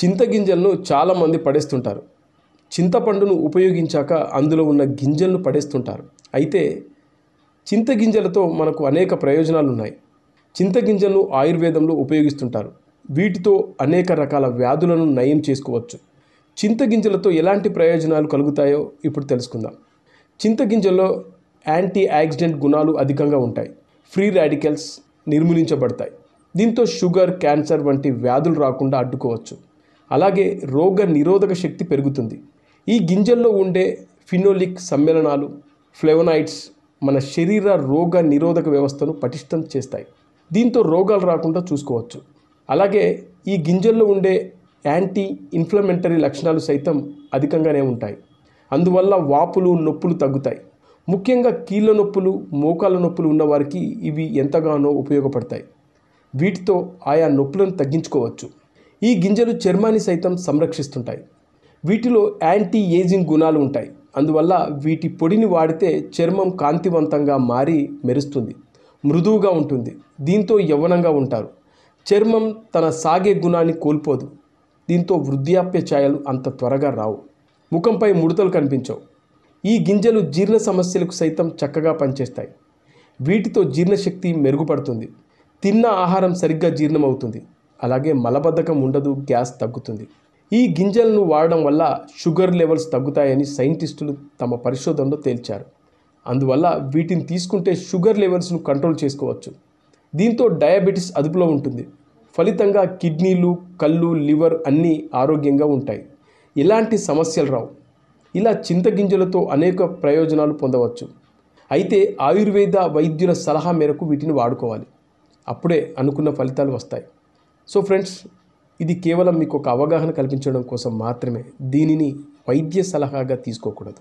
చింతగింజలను చాలామంది పడేస్తుంటారు చింతపండును ఉపయోగించాక అందులో ఉన్న గింజలను పడేస్తుంటారు అయితే చింతగింజలతో మనకు అనేక ప్రయోజనాలు ఉన్నాయి చింతగింజలను ఆయుర్వేదంలో ఉపయోగిస్తుంటారు వీటితో అనేక రకాల వ్యాధులను నయం చేసుకోవచ్చు చింతగింజలతో ఎలాంటి ప్రయోజనాలు కలుగుతాయో ఇప్పుడు తెలుసుకుందాం చింతగింజల్లో యాంటీ యాక్సిడెంట్ గుణాలు అధికంగా ఉంటాయి ఫ్రీ రాడికల్స్ నిర్మూలించబడతాయి దీంతో షుగర్ క్యాన్సర్ వంటి వ్యాధులు రాకుండా అడ్డుకోవచ్చు అలాగే రోగ నిరోధక శక్తి పెరుగుతుంది ఈ గింజల్లో ఉండే ఫినోలిక్ సమ్మేళనాలు ఫ్లెవనాయిడ్స్ మన శరీర రోగ నిరోధక వ్యవస్థను పటిష్టం చేస్తాయి దీంతో రోగాలు రాకుండా చూసుకోవచ్చు అలాగే ఈ గింజల్లో ఉండే యాంటీ ఇన్ఫ్లమెంటరీ లక్షణాలు సైతం అధికంగానే ఉంటాయి అందువల్ల వాపులు నొప్పులు తగ్గుతాయి ముఖ్యంగా కీళ్ళ నొప్పులు మోకాళ్ళ నొప్పులు ఉన్నవారికి ఇవి ఎంతగానో ఉపయోగపడతాయి వీటితో ఆయా నొప్పులను తగ్గించుకోవచ్చు ఈ గింజలు చర్మాన్ని సైతం సంరక్షిస్తుంటాయి వీటిలో యాంటీ ఏజింగ్ గుణాలు ఉంటాయి అందువల్ల వీటి పొడిని వాడితే చర్మం కాంతివంతంగా మారి మెరుస్తుంది మృదువుగా ఉంటుంది దీంతో యవ్వనంగా ఉంటారు చర్మం తన సాగే గుణాన్ని కోల్పోదు దీంతో వృద్ధాప్య ఛాయలు అంత త్వరగా రావు ముఖంపై ముడతలు కనిపించవు ఈ గింజలు జీర్ణ సమస్యలకు సైతం చక్కగా పనిచేస్తాయి వీటితో జీర్ణశక్తి మెరుగుపడుతుంది తిన్న ఆహారం సరిగ్గా జీర్ణమవుతుంది అలాగే మలబద్ధకం ఉండదు గ్యాస్ తగ్గుతుంది ఈ గింజలను వాడడం వల్ల షుగర్ లెవెల్స్ తగ్గుతాయని సైంటిస్టులు తమ పరిశోధనలో తేల్చారు అందువల్ల వీటిని తీసుకుంటే షుగర్ లెవెల్స్ను కంట్రోల్ చేసుకోవచ్చు దీంతో డయాబెటీస్ అదుపులో ఉంటుంది ఫలితంగా కిడ్నీలు కళ్ళు లివర్ అన్నీ ఆరోగ్యంగా ఉంటాయి ఇలాంటి సమస్యలు రావు ఇలా చింతగింజలతో అనేక ప్రయోజనాలు పొందవచ్చు అయితే ఆయుర్వేద వైద్యుల సలహా మేరకు వీటిని వాడుకోవాలి అప్పుడే అనుకున్న ఫలితాలు వస్తాయి సో ఫ్రెండ్స్ ఇది కేవలం మీకు ఒక అవగాహన కల్పించడం కోసం మాత్రమే దీనిని వైద్య సలహాగా తీసుకోకూడదు